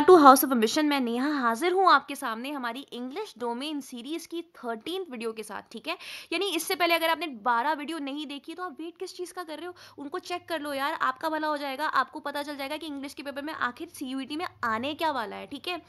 To house of ambition मैं नेहा हाजिर हूँ आपके सामने हमारी इंग्लिश डोमेन सीरीज की थर्टीन वीडियो के साथ ठीक है यानी इससे पहले अगर आपने बारह वीडियो नहीं देखी तो आप वेट किस चीज़ का कर रहे हो उनको चेक कर लो यार आपका भला हो जाएगा आपको पता चल जाएगा कि इंग्लिश के पेपर में आखिर सी में आने क्या वाला है ठीक है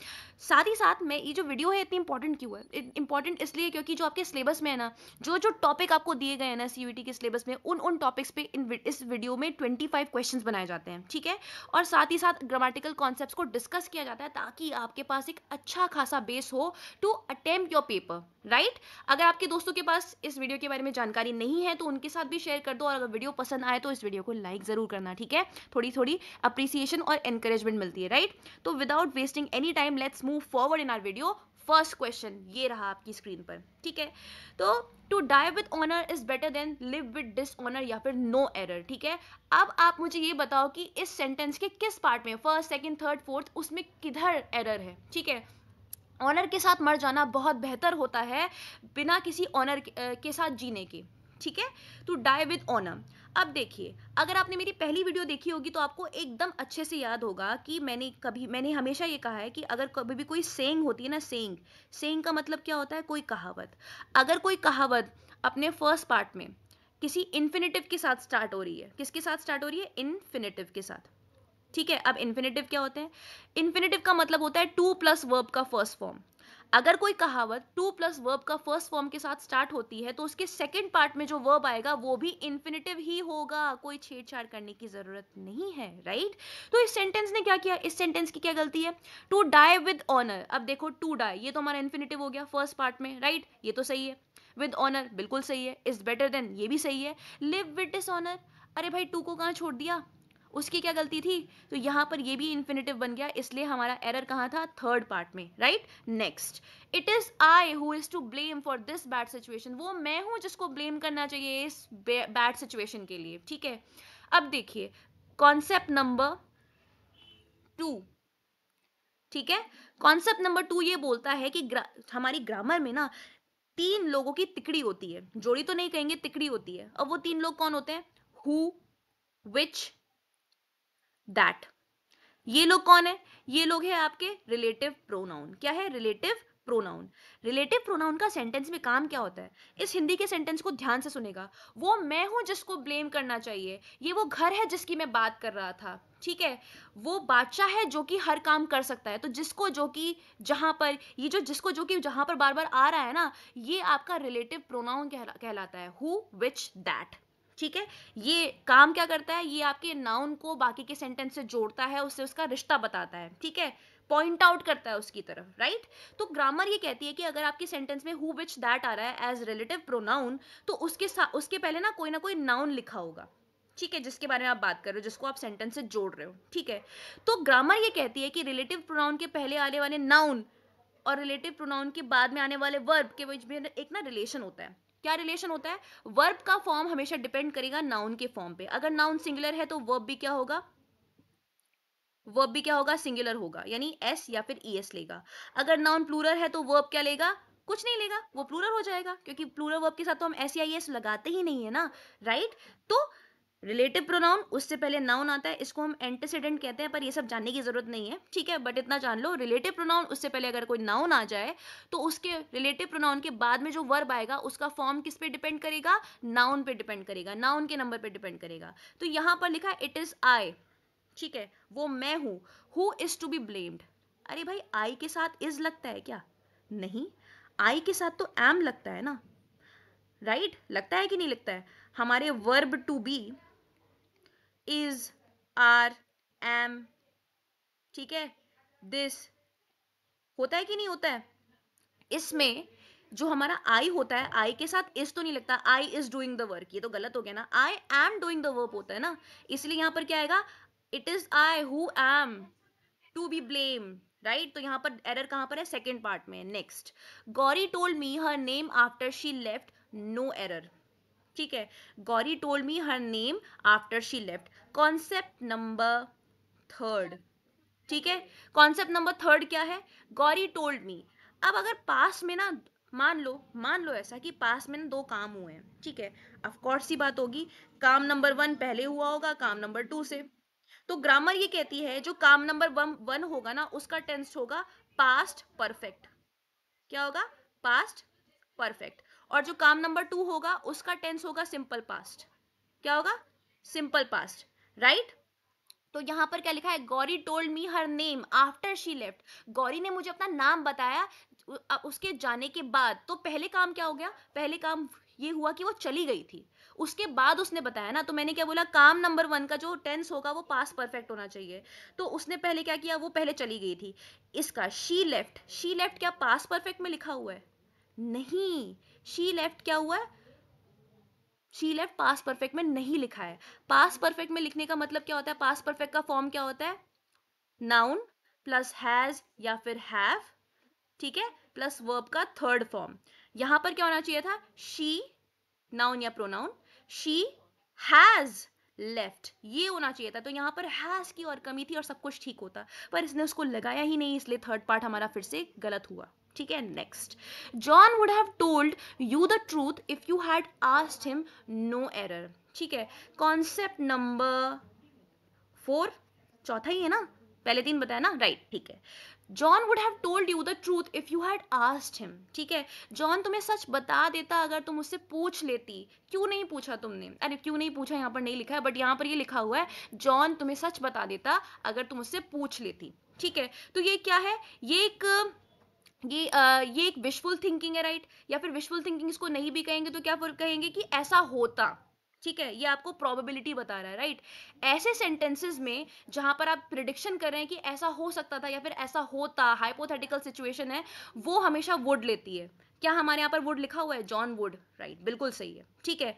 साथ ही साथ मैं ये जो वीडियो है इतनी इंपॉर्टेंट क्यों है इंपॉर्टेंट इसलिए क्योंकि जो आपके सिलेबस में है ना जो जो टॉपिक आपको दिए गए हैं ना सी के सिलेबस में उन उन टॉपिक्स पे इन इस वीडियो में ट्वेंटी क्वेश्चन बनाए जाते हैं ठीक है और साथ ही साथ ग्रामेटिकल कॉन्सेप्ट को डिस्कस किया जाता है ताकि आपके पास एक अच्छा खासा बेस हो to attempt your paper right अगर आपके दोस्तों के पास इस वीडियो के बारे में जानकारी नहीं है तो उनके साथ भी शेयर कर दो और अगर वीडियो पसंद आए तो इस वीडियो को लाइक ज़रूर करना ठीक है थोड़ी थोड़ी अप्रिसिएशन और एनकरेजमेंट मिलती है राइट तो without wasting any time let's move forward in our video first question ये रहा आपकी स्क्रीन पर ठीक है तो to die with honour is better than live with dishonour या फिर नो एरर ठीक है अब आप मुझे ये बताओ कि इस सेंटेंस के किस पार्ट में फर्स्ट सेकेंड थर्ड फोर्थ उसमें किधर एरर है ठीक है ऑनर के साथ मर जाना बहुत बेहतर होता है बिना किसी ऑनर के साथ जीने के ठीक है टू डाई विद ऑनर अब देखिए अगर आपने मेरी पहली वीडियो देखी होगी तो आपको एकदम अच्छे से याद होगा कि मैंने कभी मैंने हमेशा ये कहा है कि अगर कभी भी कोई सेंग होती है ना सेंग सेंग का मतलब क्या होता है कोई कहावत अगर कोई कहावत अपने फर्स्ट पार्ट में किसी इन्फिनेटिव के साथ स्टार्ट हो रही है किसके साथ स्टार्ट हो रही है इन्फिनेटिव के साथ ठीक है अब इन्फिनेटिव क्या होते हैं इन्फिनेटिव का मतलब होता है टू प्लस वर्ब का फर्स्ट फॉर्म अगर कोई कहावत टू प्लस वर्ब का फर्स्ट फॉर्म के साथ स्टार्ट होती है तो उसके सेकेंड पार्ट में जो वर्ब आएगा वो भी इन्फिनेटिव ही होगा कोई छेड़छाड़ करने की ज़रूरत नहीं है राइट तो इस सेंटेंस ने क्या किया इस सेंटेंस की क्या गलती है टू डाई विद ऑनर अब देखो टू डाई ये तो हमारा इन्फिनेटिव हो गया फर्स्ट पार्ट में राइट ये तो सही है विद ऑनर बिल्कुल सही है इज बेटर देन ये भी सही है लिव विद डिस ऑनर अरे भाई टू को कहाँ छोड़ दिया उसकी क्या गलती थी तो यहाँ पर ये भी इन्फिनेटिव बन गया इसलिए हमारा एरर कहाँ था थर्ड पार्ट में right next it is I who is to blame for this bad situation वो मैं हूँ जिसको ब्लेम करना चाहिए इस बैड सिचुएशन के लिए ठीक है अब देखिए कॉन्सेप्ट नंबर टू ठीक है कॉन्सेप्ट नंबर टू ये बोलता है कि ग्रा, हमारी ग्रामर में ना तीन लोगों की तिकड़ी होती है जोड़ी तो नहीं कहेंगे तिकड़ी होती है अब वो तीन लोग कौन होते हैं हु विच दैट ये लोग कौन है ये लोग है आपके रिलेटिव प्रोनाउन क्या है रिलेटिव प्रोनाउन रिलेटिव प्रोनाउन का सेंटेंस में काम क्या होता है इस हिंदी के सेंटेंस को ध्यान से सुनेगा वो मैं हूँ जिसको ब्लेम करना चाहिए ये वो घर है जिसकी मैं बात कर रहा था ठीक है वो बादशाह है जो कि हर काम कर सकता है तो जिसको जो कि जहाँ पर ये जो जिसको जो कि जहाँ पर बार बार आ रहा है ना ये आपका रिलेटिव प्रोनाउन कहला, कहलाता है हु विच दैट ठीक है ये काम क्या करता है ये आपके नाउन को बाकी के सेंटेंस से जोड़ता है उससे उसका रिश्ता बताता है ठीक है पॉइंट आउट करता है उसकी तरफ राइट right? तो ग्रामर ये कहती है कि अगर आपके सेंटेंस में हु विच दैट आ रहा है एज रिलेटिव प्रोनाउन तो उसके साथ उसके पहले ना कोई ना कोई नाउन लिखा होगा ठीक है जिसके बारे में आप बात कर रहे हो जिसको आप सेंटेंस से जोड़ रहे हो ठीक है तो ग्रामर ये कहती है कि रिलेटिव प्रोनाउन के पहले आने वाले नाउन और रिलेटिव प्रोनाउन के बाद में आने वाले वर्ब के बीच में एक ना रिलेशन होता है क्या रिलेशन होता है वर्ब का फॉर्म हमेशा डिपेंड करेगा नाउन के फॉर्म पे अगर नाउन सिंगुलर है तो वर्ब भी क्या होगा वर्ब भी क्या होगा सिंगुलर होगा यानी एस या फिर ई e एस लेगा अगर नाउन प्लूरल है तो वर्ब क्या लेगा कुछ नहीं लेगा वो प्लूरल हो जाएगा क्योंकि प्लूरल वर्ब के साथ तो हम एस या ई e एस लगाते ही नहीं है ना राइट तो रिलेटिव प्रोनाउन उससे पहले नाउन आता है इसको हम एंटीसीडेंट कहते हैं पर ये सब जानने की जरूरत नहीं है ठीक है बट इतना जान लो रिलेटिव प्रोनाउन उससे पहले अगर कोई नाउन आ जाए तो उसके रिलेटिव प्रोनाउन के बाद में जो वर्ब आएगा उसका फॉर्म किस पे डिपेंड करेगा नाउन पे डिपेंड करेगा नाउन के नंबर पे डिपेंड करेगा तो यहाँ पर लिखा इट इज आई ठीक है वो मैं हूँ who is to be blamed अरे भाई आई के साथ इज लगता है क्या नहीं आई के साथ तो एम लगता है ना राइट right? लगता है कि नहीं लगता है हमारे verb to be is are am ठीक है दिस होता है कि नहीं होता है इसमें जो हमारा आई होता है आई के साथ इज तो नहीं लगता I is doing the work ये तो गलत हो गया ना I am doing the work होता है ना इसलिए यहाँ पर क्या आएगा it is I who am to be blame right तो यहाँ पर एरर कहाँ पर है सेकेंड पार्ट में next Gauri told me her name after she left no error ठीक है Gauri told me her name after she left concept number third ठीक है कॉन्सेप्ट नंबर थर्ड क्या है गौरी टोल्ड मी अब अगर पास में ना मान लो मान लो ऐसा कि पास में ना दो काम हुए हैं ठीक है अफकोर्स ही बात होगी काम नंबर वन पहले हुआ होगा काम नंबर टू से तो ग्रामर ये कहती है जो काम नंबर वन वन होगा ना उसका टेंस होगा पास्ट परफेक्ट क्या होगा पास्ट परफेक्ट और जो काम नंबर टू होगा उसका टेंस होगा सिंपल पास्ट क्या होगा सिंपल पास्ट राइट तो यहाँ पर क्या लिखा है Gauri told me her name after she left Gauri ने मुझे अपना नाम बताया उसके जाने के बाद तो पहले काम क्या हो गया पहले काम ये हुआ कि वो चली गई थी उसके बाद उसने बताया ना तो मैंने क्या बोला काम नंबर वन का जो टेंस होगा वो पास परफेक्ट होना चाहिए तो उसने पहले क्या किया वो पहले चली गई थी इसका शी लेफ्ट शी लेफ्ट क्या पास परफेक्ट में लिखा हुआ है नहीं शी लेफ्ट क्या हुआ है शी लेफ्ट पास परफेक्ट में नहीं लिखा है पास परफेक्ट में लिखने का मतलब क्या होता है पास परफेक्ट का फॉर्म क्या होता है नाउन प्लस हैज या फिर हैव ठीक है प्लस वर्ब का थर्ड फॉर्म यहां पर क्या होना चाहिए था शी नाउन या प्रोनाउन शी हैज लेफ्ट ये होना चाहिए था तो यहाँ पर हैज की और कमी थी और सब कुछ ठीक होता पर इसने उसको लगाया ही नहीं इसलिए थर्ड पार्ट हमारा फिर से गलत हुआ ठीक है next John would have told you the truth if you had asked him no error ठीक है कॉन्सेप्ट नंबर फोर चौथा ही है ना पहले तीन बताया ना राइट right, ठीक है John would have told you the truth if you had asked him ठीक है जॉन तुम्हें सच बता देता अगर तुम उससे पूछ लेती क्यों नहीं पूछा तुमने अरे क्यों नहीं पूछा यहाँ पर नहीं लिखा है बट यहाँ पर ये यह लिखा हुआ है जॉन तुम्हें सच बता देता अगर तुम उससे पूछ लेती ठीक है तो ये क्या है ये एक ये आ, ये एक विशफुल थिंकिंग है राइट या फिर विशफुल थिंकिंग इसको नहीं भी कहेंगे तो क्या कहेंगे कि ऐसा होता ठीक है ये आपको प्रोबेबिलिटी बता रहा है राइट ऐसे सेंटेंसेस में जहां पर आप प्रिडिक्शन कर रहे हैं कि ऐसा हो सकता था या फिर ऐसा होता हाइपोथेटिकल सिचुएशन है वो हमेशा वुड लेती है क्या हमारे यहाँ पर वुड लिखा हुआ है जॉन वुड राइट बिल्कुल सही है ठीक है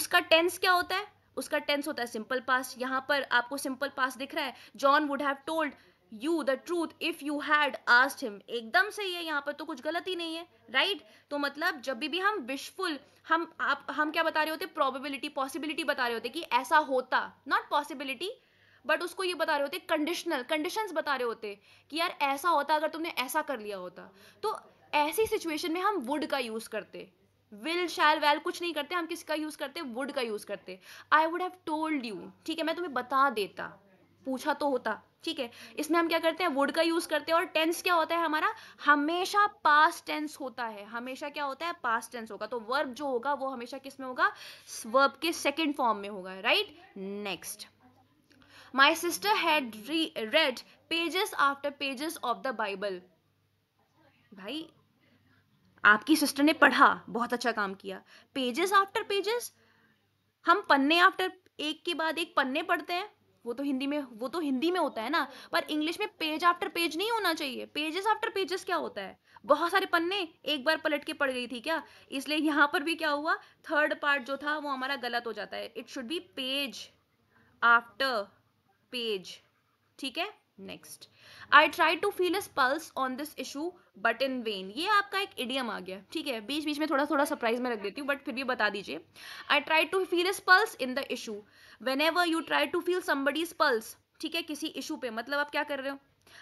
उसका टेंस क्या होता है उसका टेंस होता है सिंपल पास यहाँ पर आपको सिंपल पास दिख रहा है John would have told you the truth if you had asked him एकदम सही है यहाँ पर तो कुछ गलत ही नहीं है राइट right? तो मतलब जब भी, भी हम विशफुल हम आप हम क्या बता रहे होते प्रोबेबिलिटी पॉसिबिलिटी बता रहे होते कि ऐसा होता नॉट पॉसिबिलिटी बट उसको ये बता रहे होते कंडीशनल कंडीशन बता रहे होते कि यार ऐसा होता अगर तुमने ऐसा कर लिया होता तो ऐसी सिचुएशन में हम वुड का यूज़ करते विल शैल वैल कुछ नहीं करते हम किसका यूज़ करते वुड का यूज़ करते I would have told you ठीक है मैं तुम्हें बता देता पूछा तो होता ठीक है इसमें हम क्या करते हैं वुड का यूज करते हैं और टेंस क्या होता है हमारा हमेशा पास्ट टेंस होता है हमेशा क्या होता है पास्ट टेंस होगा तो वर्ब जो होगा वो हमेशा किस में होगा वर्ब के सेकेंड फॉर्म में होगा right next my sister had read pages after pages of the Bible भाई आपकी सिस्टर ने पढ़ा बहुत अच्छा काम किया पेजेस आफ्टर पेजेस हम पन्ने आफ्टर एक के बाद एक पन्ने पढ़ते हैं वो तो हिंदी में वो तो हिंदी में होता है ना पर इंग्लिश में पेज आफ्टर पेज नहीं होना चाहिए पेजेस आफ्टर पेजेस क्या होता है बहुत सारे पन्ने एक बार पलट के पड़ गई थी क्या इसलिए यहाँ पर भी क्या हुआ थर्ड पार्ट जो था वो हमारा गलत हो जाता है it should be page after page ठीक है next I try to feel his pulse on this issue but in vain ये आपका एक इडियम आ गया ठीक है बीच बीच में थोड़ा थोड़ा सरप्राइज में रख देती हूँ बट फिर भी बता दीजिए I try to feel his pulse in the issue whenever you try to feel somebody's pulse ठीक है किसी इशू पे मतलब आप क्या कर रहे हो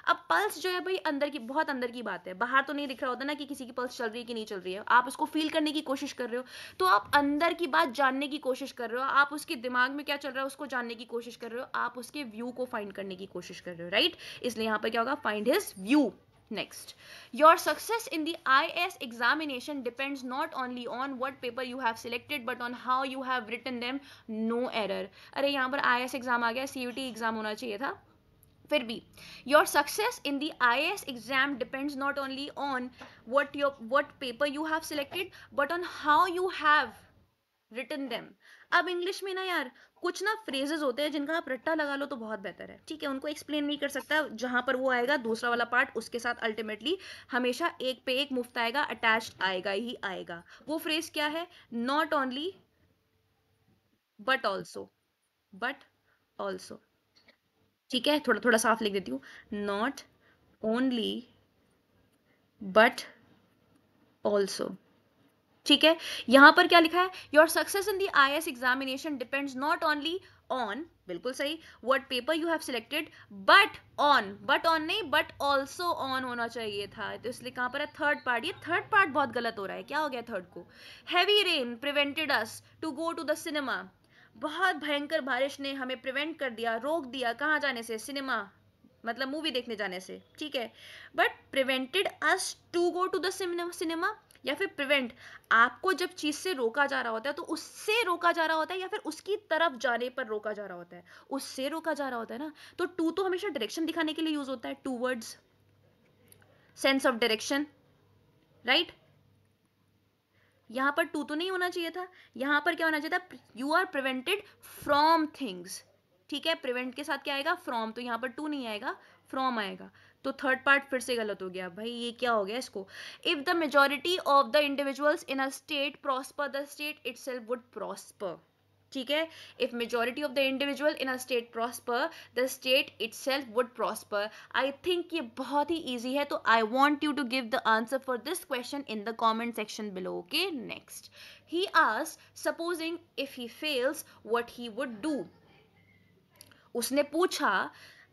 अब पल्स जो है भाई अंदर की बहुत अंदर की बात है बाहर तो नहीं दिख रहा होता ना कि किसी की पल्स चल रही है कि नहीं चल रही है आप उसको फील करने की कोशिश कर रहे हो तो आप अंदर की बात जानने की कोशिश कर रहे हो आप उसके दिमाग में क्या चल रहा है उसको जानने की कोशिश कर रहे हो आप उसके व्यू को फाइंड करने की कोशिश कर रहे हो राइट इसलिए यहाँ पर क्या होगा find his view next your success in in I S examination depends not only on what paper you have selected but on how you have written them no error अरे यहाँ पर आई एस एग्जाम आ गया सी U T exam होना चाहिए था फिर भी your success in the I S exam depends not only on what your what paper you have selected but on how you have written them अब इंग्लिश में ना यार कुछ ना फ्रेजेस होते हैं जिनका आप रट्टा लगा लो तो बहुत बेहतर है ठीक है उनको एक्सप्लेन नहीं कर सकता जहाँ पर वो आएगा दूसरा वाला पार्ट उसके साथ अल्टीमेटली हमेशा एक पे एक मुफ्त आएगा अटैच आएगा ही आएगा वो फ्रेज क्या है not only but also but also ठीक है थोड़ा थोड़ा साफ लिख देती हूँ नॉट ओनली बट ऑल्सो ठीक है यहां पर क्या लिखा है your success in the I S examination depends not only on बिल्कुल सही what paper you have selected but on but on नहीं बट ऑल्सो ऑन होना चाहिए था तो इसलिए कहां पर है थर्ड पार्ट ये थर्ड पार्ट बहुत गलत हो रहा है क्या हो गया थर्ड को heavy rain prevented us to go to the cinema बहुत भयंकर बारिश ने हमें प्रिवेंट कर दिया रोक दिया कहाँ जाने से सिनेमा मतलब मूवी देखने जाने से ठीक है but prevented us to go to the cinema या फिर प्रिवेंट आपको जब चीज़ से रोका जा रहा होता है तो उससे रोका जा रहा होता है या फिर उसकी तरफ जाने पर रोका जा रहा होता है उससे रोका जा रहा होता है ना तो टू तो हमेशा डायरेक्शन दिखाने के लिए यूज होता है towards sense of direction right यहाँ पर टू तो नहीं होना चाहिए था यहाँ पर क्या होना चाहिए था you are prevented from things ठीक है प्रिवेंट के साथ क्या आएगा फ्रॉम तो यहाँ पर टू नहीं आएगा फ्रॉम आएगा तो थर्ड पार्ट फिर से गलत हो गया भाई ये क्या हो गया इसको if the majority of the individuals in a state prosper the state it would prosper ठीक है if majority of the individual in a state prosper the state itself would prosper I think ये बहुत ही easy है तो I want you to give the answer for this question in the comment section below okay next he आज supposing if he fails what he would do उसने पूछा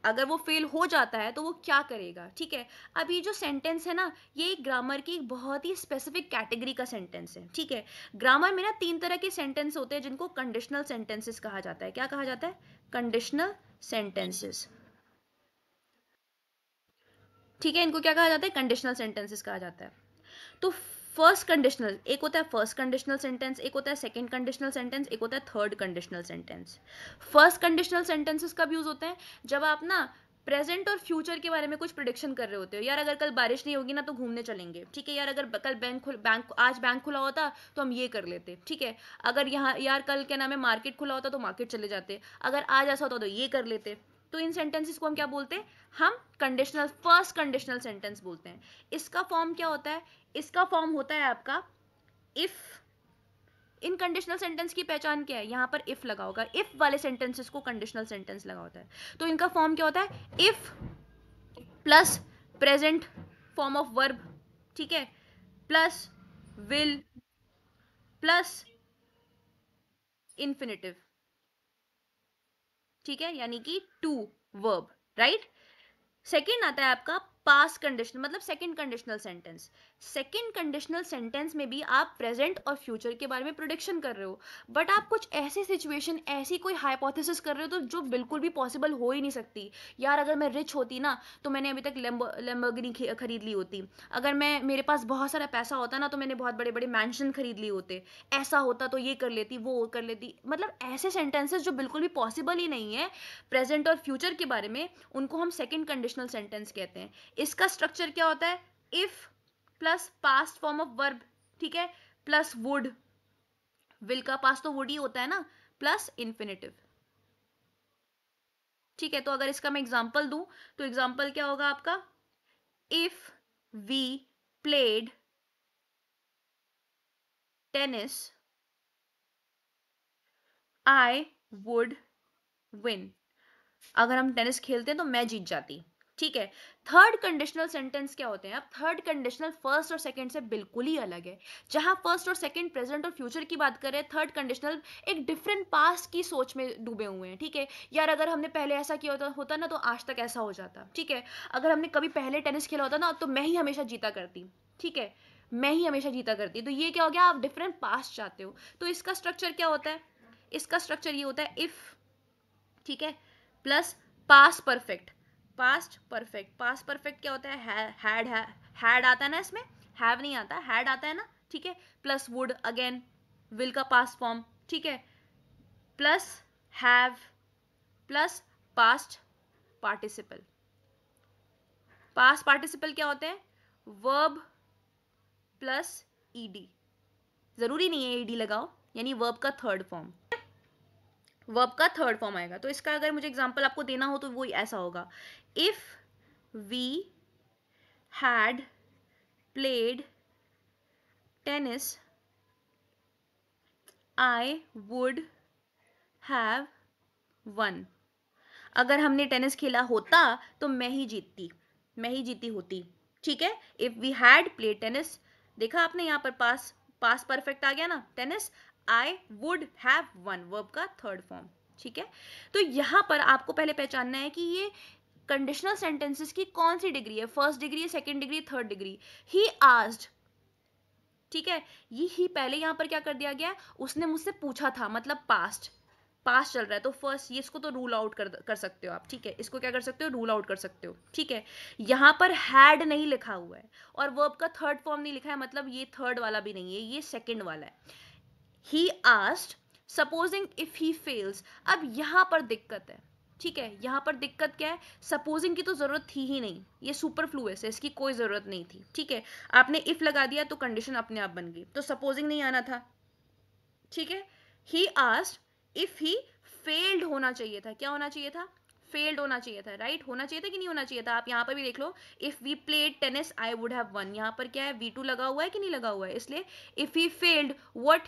अगर वो फेल हो जाता है तो वो क्या करेगा ठीक है अब ये जो सेंटेंस है ना ये एक ग्रामर की एक बहुत ही स्पेसिफिक कैटेगरी का सेंटेंस है ठीक है ग्रामर में ना तीन तरह के सेंटेंस होते हैं जिनको कंडीशनल सेंटेंसेस कहा जाता है क्या कहा जाता है कंडीशनल सेंटेंसेस ठीक है इनको क्या कहा जाता है कंडीशनल सेंटेंसेस कहा जाता है तो फर्स्ट कंडीशनल एक होता है फर्स्ट कंडीशनल सेंटेंस एक होता है सेकंड कंडीशनल सेंटेंस एक होता है third conditional sentence first conditional sentences कब यूज होते हैं जब आप ना प्रेजेंट और फ्यूचर के बारे में कुछ प्रोडिक्शन कर रहे होते हो यार अगर कल बारिश नहीं होगी ना तो घूमने चलेंगे ठीक है यार अगर कल बैंक खुल बैंक आज बैंक खुला होता तो हम ये कर लेते ठीक है अगर यहाँ यार कल क्या नाम है मार्केट खुला होता तो मार्केट चले जाते अगर आज ऐसा होता तो ये कर लेते तो इन सेंटेंसेस को हम क्या बोलते हैं हम कंडीशनल फर्स्ट कंडीशनल सेंटेंस बोलते हैं इसका फॉर्म क्या होता है इसका फॉर्म होता है आपका इफ़ इन कंडीशनल सेंटेंस की पहचान क्या है यहां पर इफ़ लगा होगा इफ़ वाले सेंटेंसेस को कंडीशनल सेंटेंस लगा होता है तो इनका फॉर्म क्या होता है if plus present form of verb ठीक है प्लस विल प्लस इन्फिनेटिव ठीक है यानी कि टू वर्ब राइट सेकेंड आता है आपका पास कंडीशन मतलब second conditional sentence second conditional sentence में भी आप प्रेजेंट और फ्यूचर के बारे में प्रोडिक्शन कर रहे हो बट आप कुछ ऐसी सिचुएशन ऐसी कोई हाइपोथेसिस कर रहे हो तो जो बिल्कुल भी पॉसिबल हो ही नहीं सकती यार अगर मैं रिच होती ना तो मैंने अभी तक लेम्बर्गिनी खरीद ली होती अगर मैं मेरे पास बहुत सारा पैसा होता ना तो मैंने बहुत बड़े बड़े मैंशन खरीद लिए होते ऐसा होता तो ये कर लेती वो कर लेती मतलब ऐसे सेंटेंसेस जो बिल्कुल भी पॉसिबल ही नहीं है प्रेजेंट और फ्यूचर के बारे में उनको हम सेकेंड कंडीशनल सेंटेंस कहते हैं इसका स्ट्रक्चर क्या होता है if plus past form of verb ठीक है प्लस वुड विल का पास तो वुड ही होता है ना प्लस इन्फिनेटिव ठीक है तो अगर इसका मैं एग्जाम्पल दूं तो एग्जाम्पल क्या होगा आपका if we played tennis I would win अगर हम टेनिस खेलते हैं तो मैं जीत जाती ठीक है थर्ड कंडीशनल सेंटेंस क्या होते हैं अब थर्ड कंडीशनल फर्स्ट और सेकंड से बिल्कुल ही अलग है जहां फर्स्ट और सेकंड प्रेजेंट और फ्यूचर की बात करें थर्ड कंडीशनल एक डिफरेंट पास्ट की सोच में डूबे हुए हैं ठीक है यार अगर हमने पहले ऐसा किया होता होता ना तो आज तक ऐसा हो जाता ठीक है अगर हमने कभी पहले टेनिस खेला होता ना तो मैं ही हमेशा जीता करती ठीक है मैं ही हमेशा जीता करती तो ये क्या हो गया आप डिफरेंट पास्ट चाहते हो तो इसका स्ट्रक्चर क्या होता है इसका स्ट्रक्चर ये होता है इफ़ ठीक है plus past perfect past perfect past perfect क्या होता है हैड हैड आता है ना इसमें हैव नहीं आता हैड आता है ना ठीक है प्लस वुड अगेन विल का पास्ट फॉर्म ठीक है plus have plus past participle past participle क्या होते हैं वर्ब प्लस ईडी ज़रूरी नहीं है ईडी लगाओ यानी वर्ब का थर्ड फॉर्म वर्ब का थर्ड फॉर्म आएगा तो इसका अगर मुझे एग्जाम्पल आपको देना हो तो वो ऐसा होगा if we had played tennis I would have won अगर हमने टेनिस खेला होता तो मैं ही जीतती मैं ही जीती होती ठीक है if we had played tennis देखा आपने यहाँ पर पास पास परफेक्ट आ गया ना tennis I would have won verb का थर्ड फॉर्म ठीक है तो यहाँ पर आपको पहले पहचानना है कि ये कंडीशनल सेंटेंसेस की कौन सी डिग्री है फर्स्ट डिग्री है second degree third degree he asked ठीक है ये ही पहले यहाँ पर क्या कर दिया गया उसने मुझसे पूछा था मतलब पास्ट पास्ट चल रहा है तो फर्स्ट ये इसको तो रूल आउट कर कर सकते हो आप ठीक है इसको क्या कर सकते हो रूल आउट कर सकते हो ठीक है यहाँ पर हैड नहीं लिखा हुआ है और वर्ब का थर्ड फॉर्म नहीं लिखा है मतलब ये थर्ड वाला भी नहीं है ये सेकेंड वाला है he asked supposing if he fails अब यहाँ पर दिक्कत है ठीक है यहाँ पर दिक्कत क्या है सपोजिंग की तो ज़रूरत थी ही नहीं ये सुपर फ्लूस है इसकी कोई ज़रूरत नहीं थी ठीक है आपने इफ़ लगा दिया तो कंडीशन अपने आप बन गई तो सपोजिंग नहीं आना था ठीक है he asked if he failed होना चाहिए था क्या होना चाहिए था फेल्ड होना चाहिए था राइट right? होना चाहिए था कि नहीं होना चाहिए था आप यहाँ पर भी देख लो if we played tennis I would have won यहाँ पर क्या है वी टू लगा हुआ है कि नहीं लगा हुआ है इसलिए if he failed what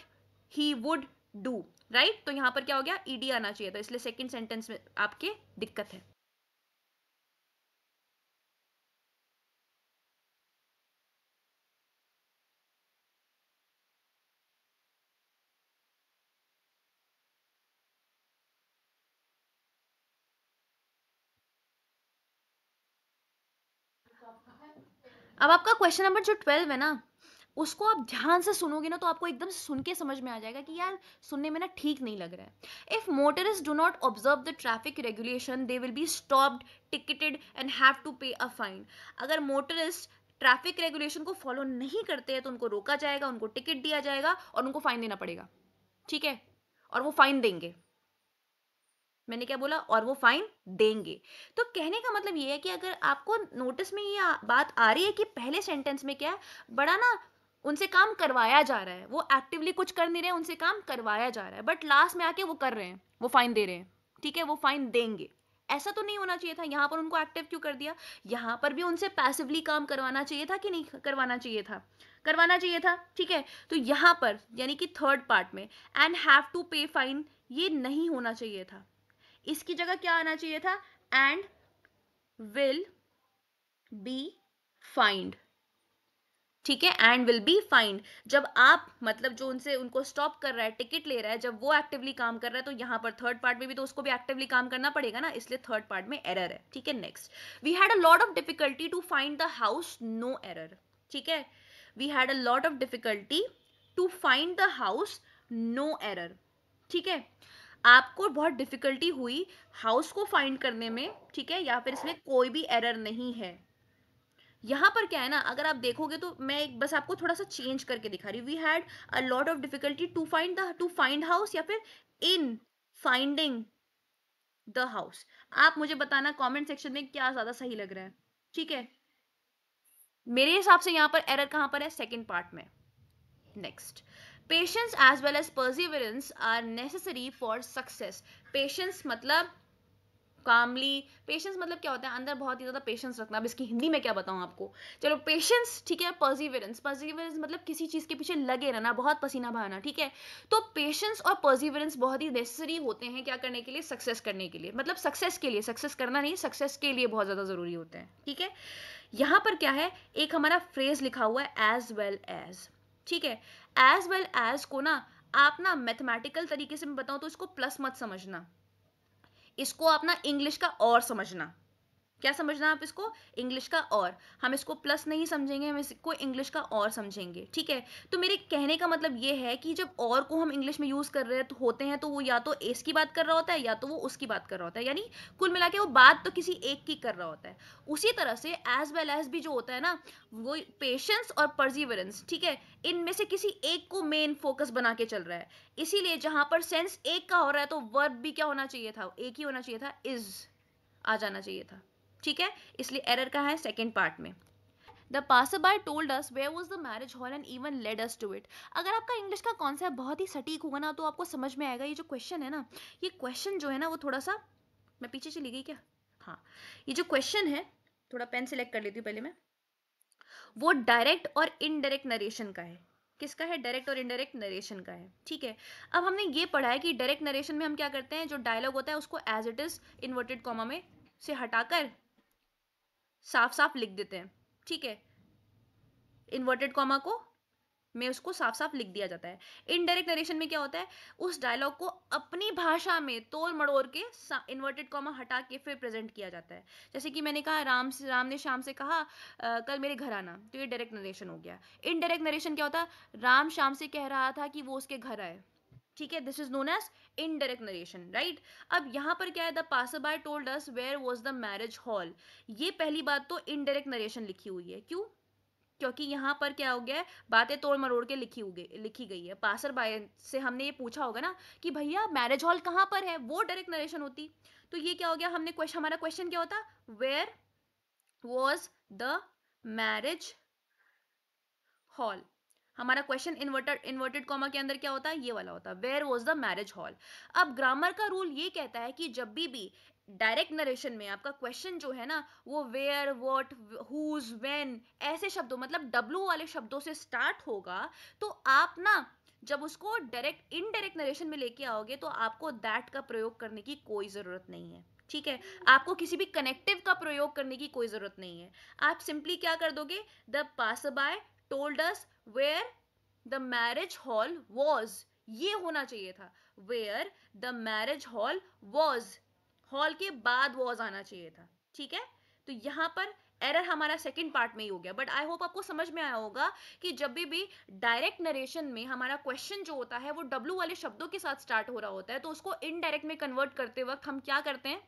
he would do right तो यहां पर क्या हो गया ईडी आना चाहिए था इसलिए सेकेंड सेंटेंस में आपके दिक्कत है अब आपका क्वेश्चन नंबर जो ट्वेल्व है ना उसको आप ध्यान से सुनोगे ना तो आपको एकदम सुन के समझ में आ जाएगा कि यार सुनने में ना ठीक नहीं लग रहा है if motorist do not observe the traffic regulation they will be stopped ticketed and have to pay a fine अगर मोटरिस्ट ट्रैफिक रेगुलेशन को फॉलो नहीं करते हैं तो उनको रोका जाएगा उनको टिकट दिया जाएगा और उनको फाइन देना पड़ेगा ठीक है और वो फाइन देंगे मैंने क्या बोला और वो फाइन देंगे तो कहने का मतलब ये है कि अगर आपको नोटिस में ये बात आ रही है कि पहले सेंटेंस में क्या है बड़ा ना उनसे काम करवाया जा रहा है वो एक्टिवली कुछ कर नहीं रहे उनसे काम करवाया जा रहा है बट लास्ट में आके वो कर रहे हैं वो फाइन दे रहे हैं ठीक है वो फाइन देंगे ऐसा तो नहीं होना चाहिए था यहाँ पर उनको एक्टिव क्यों कर दिया यहाँ पर भी उनसे पैसिवली काम करवाना चाहिए था कि नहीं करवाना चाहिए था करवाना चाहिए था ठीक है तो यहाँ पर यानी कि थर्ड पार्ट में and have to pay fine ये नहीं होना चाहिए था इसकी जगह क्या आना चाहिए था एंड विल बी फाइंड ठीक है एंड विल बी फाइंड जब आप मतलब जो उनसे उनको स्टॉप कर रहा है टिकट ले रहा है जब वो एक्टिवली काम कर रहा है तो यहां पर थर्ड पार्ट में भी तो उसको भी एक्टिवली काम करना पड़ेगा ना इसलिए थर्ड पार्ट में एरर है ठीक है next we had a lot of difficulty to find the house no error ठीक है we had a lot of difficulty to find the house no error ठीक है आपको बहुत डिफिकल्टी हुई हाउस को फाइंड करने में ठीक है या फिर इसमें कोई भी एरर नहीं है यहाँ पर क्या है ना अगर आप देखोगे तो मैं एक बस आपको थोड़ा सा चेंज करके दिखा रही हूँ we had a lot of difficulty to find the to find house या फिर इन फाइंडिंग द हाउस आप मुझे बताना कमेंट सेक्शन में क्या ज्यादा सही लग रहा है ठीक है मेरे हिसाब से यहाँ पर एरर कहाँ पर है सेकेंड पार्ट में next patience as well as perseverance are necessary for success patience मतलब कामली पेशेंस मतलब क्या होता है अंदर बहुत ही ज़्यादा पेशेंस रखना अब इसकी हिंदी में क्या बताऊँ आपको चलो पेशेंस ठीक है पर्सिवरेंस पर्सिवरेंस मतलब किसी चीज़ के पीछे लगे रहना बहुत पसीना बहाना ठीक है तो पेशेंस और पर्सिवरेंस बहुत ही नेसेसरी होते हैं क्या करने के लिए सक्सेस करने के लिए मतलब सक्सेस के लिए सक्सेस करना नहीं सक्सेस के लिए बहुत ज़्यादा ज़रूरी होते हैं ठीक है यहाँ पर क्या है एक हमारा फ्रेज लिखा हुआ है एज वेल एज ठीक है एज वेल एज को ना आप ना मैथमेटिकल तरीके से मैं बताऊँ तो इसको प्लस मत समझना इसको अपना इंग्लिश का और समझना क्या समझना है आप इसको इंग्लिश का और हम इसको प्लस नहीं समझेंगे हम इसको इंग्लिश का और समझेंगे ठीक है तो मेरे कहने का मतलब ये है कि जब और को हम इंग्लिश में यूज़ कर रहे तो होते हैं तो वो या तो एस की बात कर रहा होता है या तो वो उसकी बात कर रहा होता है यानी कुल मिला वो बात तो किसी एक की कर रहा होता है उसी तरह से एज वेल एज भी जो होता है ना वो पेशेंस और परजीवरेंस ठीक है इनमें से किसी एक को मेन फोकस बना के चल रहा है इसीलिए जहाँ पर सेंस एक का हो रहा है तो वर्ब भी क्या होना चाहिए था एक ही होना चाहिए था इज आ जाना चाहिए था ठीक है इसलिए एरर कहाँ है सेकेंड पार्ट में the pass by told us where was the marriage hall and even led us to it अगर आपका इंग्लिश का कॉन्सेप्ट बहुत ही सटीक होगा ना तो आपको समझ में आएगा ये जो क्वेश्चन है ना ये क्वेश्चन जो है ना वो थोड़ा सा मैं पीछे चली गई क्या हाँ ये जो क्वेश्चन है थोड़ा पेन सेलेक्ट कर लेती हूँ पहले मैं वो डायरेक्ट और इनडायरेक्ट नरेशन का है किसका है डायरेक्ट और इनडायरेक्ट नरेशन का है ठीक है अब हमने ये पढ़ा है कि डायरेक्ट नरेशन में हम क्या करते हैं जो डायलॉग होता है उसको as it is inverted comma में से हटाकर साफ साफ लिख देते हैं ठीक है इन्वर्टेड कॉमा को में उसको साफ साफ लिख दिया जाता है इनडायरेक्ट नरेशन में क्या होता है उस डायलॉग को अपनी भाषा में तोड़ मड़ोड़ के इन्वर्टेड कॉमा हटा के फिर प्रेजेंट किया जाता है जैसे कि मैंने कहा राम से राम ने शाम से कहा आ, कल मेरे घर आना तो ये डायरेक्ट नरेशन हो गया इनडायरेक्ट नरेशन क्या होता राम शाम से कह रहा था कि वो उसके घर आए ठीक है this is known as indirect narration right अब यहाँ पर क्या है the passer by told us where was the marriage hall ये पहली बात तो इनडायरेक्ट नरेशन लिखी हुई है क्यों क्योंकि यहाँ पर क्या हो गया है बातें तोड़ मरोड़ के लिखी हुई लिखी गई है पासर बाय से हमने ये पूछा होगा ना कि भैया मैरिज हॉल कहाँ पर है वो डायरेक्ट नरेशन होती तो ये क्या हो गया हमने क्वेश्चन हमारा क्वेश्चन क्या होता where was the marriage hall हमारा क्वेश्चन इन्वर्टेड इन्वर्टेड कॉमा के अंदर क्या होता है ये वाला होता है where was the marriage hall अब ग्रामर का रूल ये कहता है कि जब भी भी डायरेक्ट नरेशन में आपका क्वेश्चन जो है ना वो वेयर वॉट हुज वेन ऐसे शब्दों मतलब डब्लू वाले शब्दों से स्टार्ट होगा तो आप ना जब उसको डायरेक्ट इनडायरेक्ट नरेशन में लेके आओगे तो आपको दैट का प्रयोग करने की कोई ज़रूरत नहीं है ठीक है आपको किसी भी कनेक्टिव का प्रयोग करने की कोई ज़रूरत नहीं है आप सिंपली क्या कर दोगे the pass by told us where the marriage hall was ये होना चाहिए था where the marriage hall was hall के बाद वॉज आना चाहिए था ठीक है तो यहां पर एरर हमारा सेकंड पार्ट में ही हो गया बट आई होप आपको समझ में आया होगा कि जब भी भी डायरेक्ट नरेशन में हमारा क्वेश्चन जो होता है वो डब्ल्यू वाले शब्दों के साथ स्टार्ट हो रहा होता है तो उसको इनडायरेक्ट में कन्वर्ट करते वक्त हम क्या करते हैं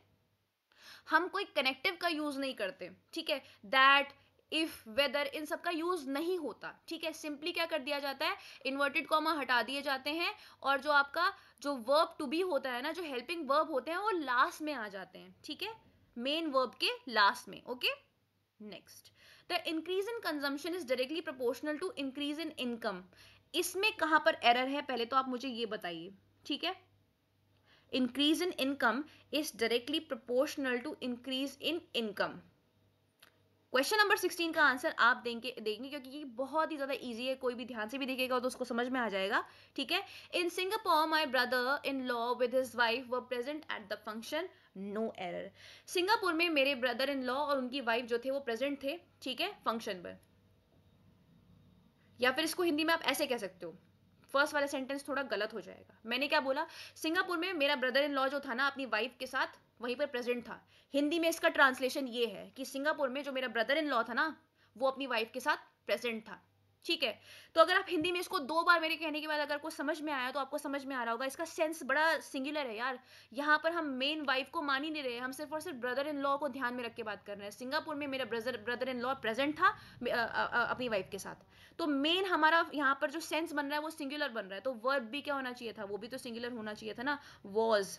हम कोई कनेक्टिव का यूज नहीं करते ठीक है दैट इफ वेदर इन सब का यूज नहीं होता ठीक है सिंपली क्या कर दिया जाता है इन्वर्टेड कॉमा हटा दिए जाते हैं और जो आपका जो वर्ब टू बी होता है ना जो हेल्पिंग वर्ब होते हैं वो लास्ट में आ जाते हैं ठीक है मेन वर्ब के लास्ट में okay next the increase in consumption is directly proportional to increase in income इसमें कहां पर एरर है पहले तो आप मुझे ये बताइए ठीक है increase in income is directly proportional to increase in income question number sixteen का आंसर आप देंगे देंगे क्योंकि ये बहुत ही ज़्यादा ईजी है कोई भी ध्यान से भी देखेगा तो उसको समझ में आ जाएगा ठीक है in Singapore my brother in law with his wife was present at the function no error Singapore में मेरे ब्रदर इन लॉ और उनकी वाइफ जो थे वो प्रेजेंट थे ठीक है फंक्शन पर या फिर इसको हिंदी में आप ऐसे कह सकते हो फर्स्ट वाला सेंटेंस थोड़ा गलत हो जाएगा मैंने क्या बोला सिंगापुर में मेरा ब्रदर इन लॉ जो था ना अपनी वाइफ के साथ वहीं पर प्रेजेंट था हिंदी में इसका ट्रांसलेशन ये है कि सिंगापुर में जो मेरा ब्रदर इन लॉ था ना वो अपनी वाइफ के साथ प्रेजेंट था ठीक है तो अगर आप हिंदी में इसको दो बार मेरे कहने के बाद अगर कोई समझ में आया तो आपको समझ में आ रहा होगा इसका सेंस बड़ा सिंगुलर है यार यहाँ पर हम मेन वाइफ को मान ही नहीं रहे हम सिर्फ और सिर्फ ब्रदर इन लॉ को ध्यान में रख के बात कर रहे हैं सिंगापुर में मेरा brother brother in law present था अपनी वाइफ के साथ तो मेन हमारा यहाँ पर जो सेंस बन रहा है वो सिंगुलर बन रहा है तो वर्ब भी क्या होना चाहिए था वो भी तो सिंगुलर होना चाहिए था ना वॉज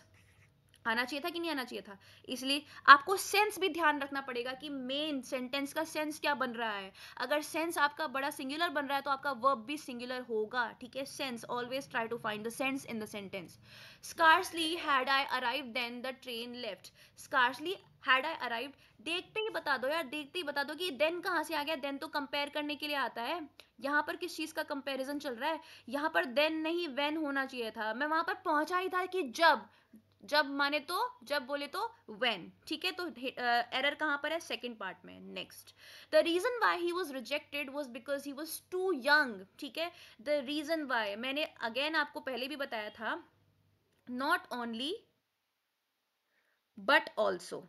आना चाहिए था कि नहीं आना चाहिए था इसलिए आपको सेंस भी ध्यान रखना पड़ेगा कि मेन सेंटेंस का सेंस क्या बन रहा है अगर सेंस आपका बड़ा सिंगुलर बन रहा है तो आपका वर्ब भी सिंगुलर होगा ठीक है sense always try to find the sense in the sentence scarcely had I arrive then the train left scarcely had I arrive देखते ही बता दो यार देखते ही बता दो कि देन कहाँ से आ गया देन तो कंपेयर करने के लिए आता है यहाँ पर किस चीज़ का कंपेरिजन चल रहा है यहाँ पर देन नहीं वैन होना चाहिए था मैं वहाँ पर पहुँचा ही था कि जब जब माने तो जब बोले तो वेन ठीक है तो एरर कहां पर है सेकेंड पार्ट में next the reason why he was rejected was because he was too young ठीक है द रीजन वाई मैंने अगेन आपको पहले भी बताया था नॉट ओनली बट ऑल्सो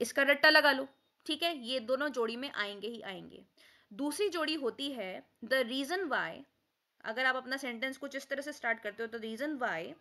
इसका रट्टा लगा लो ठीक है ये दोनों जोड़ी में आएंगे ही आएंगे दूसरी जोड़ी होती है द रीजन वाई अगर आप अपना सेंटेंस कुछ इस तरह से स्टार्ट करते हो तो reason why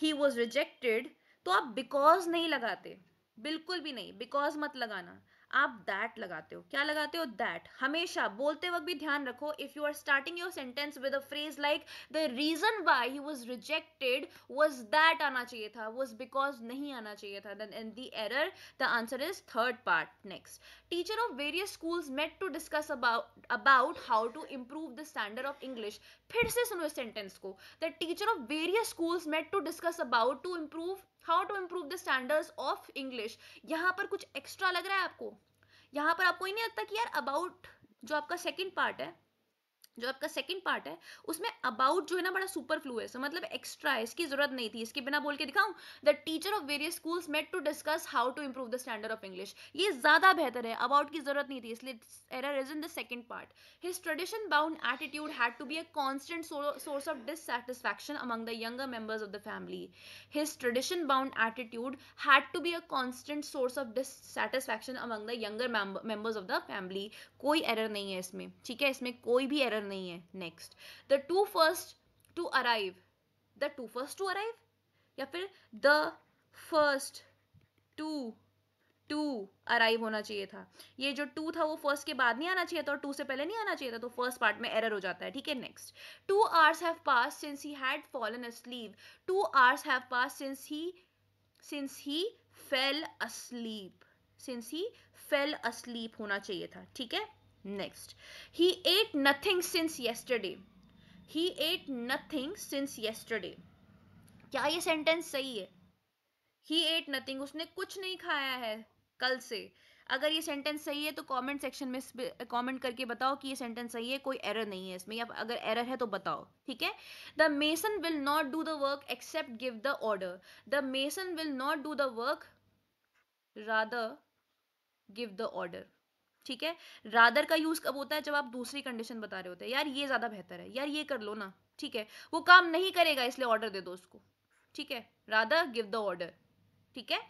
he was rejected तो आप बिकॉज नहीं लगाते बिल्कुल भी नहीं बिकॉज मत लगाना आप दैट लगाते हो क्या लगाते हो दैट हमेशा बोलते वक्त भी ध्यान रखो if you are starting your sentence with a phrase like the reason why he was rejected was that आना चाहिए था वॉज बिकॉज नहीं आना चाहिए था then and the error the answer is third part next teacher of various schools met to discuss about about how to improve the standard of English फिर से सुनो इस सेंटेंस को the teacher of various schools met to discuss about to improve how to improve the standards of English यहाँ पर कुछ extra लग रहा है आपको यहाँ पर आपको ही नहीं लगता कि यार अबाउट जो आपका सेकेंड पार्ट है जो आपका सेकंड पार्ट है उसमें अबाउट जो है ना बड़ा सुपर फ्लू है मतलब एक्स्ट्रा है इसकी जरूरत नहीं थी इसके बिना बोल के दिखाऊं the teacher of various schools met to discuss how to improve the standard of English ये ज्यादा बेहतर है अबाउट की जरूरत नहीं थी इसलिए error is in the second part his tradition bound attitude had to be a constant source of dissatisfaction among the younger members of the family his tradition bound attitude had to be a constant source of dissatisfaction among the younger members of the family कोई error नहीं है इसमें ठीक है इसमें कोई भी error नहीं है next the two first to arrive the two first to arrive या फिर the first two to arrive होना चाहिए था ये जो टू था वो फर्स्ट के बाद नहीं आना चाहिए था और टू से पहले नहीं आना चाहिए था तो फर्स्ट पार्ट में एरर हो जाता है ठीक है next two hours have pass since he had fallen asleep two hours have pass since he since he fell asleep since he fell asleep होना चाहिए था ठीक है next he ate nothing since yesterday he ate nothing since yesterday क्या ये sentence सही है ही ate nothing उसने कुछ नहीं खाया है कल से अगर ये सेंटेंस सही है तो कमेंट सेक्शन में कमेंट करके बताओ कि ये सेंटेंस सही है कोई एरर नहीं है इसमें या अगर एरर है तो बताओ ठीक है the mason will not do the work except give the order the mason will not do the work rather give the order ठीक है रादर का यूज कब होता है जब आप दूसरी कंडीशन बता रहे होते हैं यार ये ज्यादा बेहतर है यार ये कर लो ना ठीक है वो काम नहीं करेगा इसलिए ऑर्डर दे दो उसको ठीक है राधा गिव द ऑर्डर ठीक है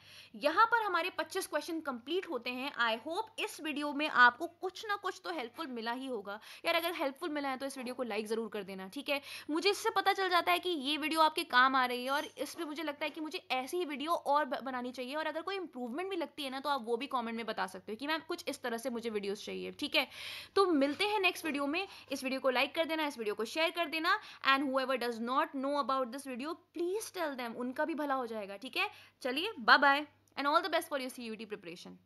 यहां पर हमारे 25 क्वेश्चन कंप्लीट होते हैं आई होप इस वीडियो में आपको कुछ ना कुछ तो हेल्पफुल मिला ही होगा यार अगर हेल्पफुल मिला है तो इस वीडियो को लाइक ज़रूर कर देना ठीक है मुझे इससे पता चल जाता है कि ये वीडियो आपके काम आ रही है और इस पर मुझे लगता है कि मुझे ऐसी ही वीडियो और बनानी चाहिए और अगर कोई इंप्रूवमेंट भी लगती है ना तो आप वो भी कॉमेंट में बता सकते हो कि मैम कुछ इस तरह से मुझे वीडियोज़ चाहिए ठीक है तो मिलते हैं नेक्स्ट वीडियो में इस वीडियो को लाइक कर देना इस वीडियो को शेयर कर देना and who does not know about this video please tell them उनका भी भला हो जाएगा ठीक है चलिए bye bye. And all the best for your CUT preparation.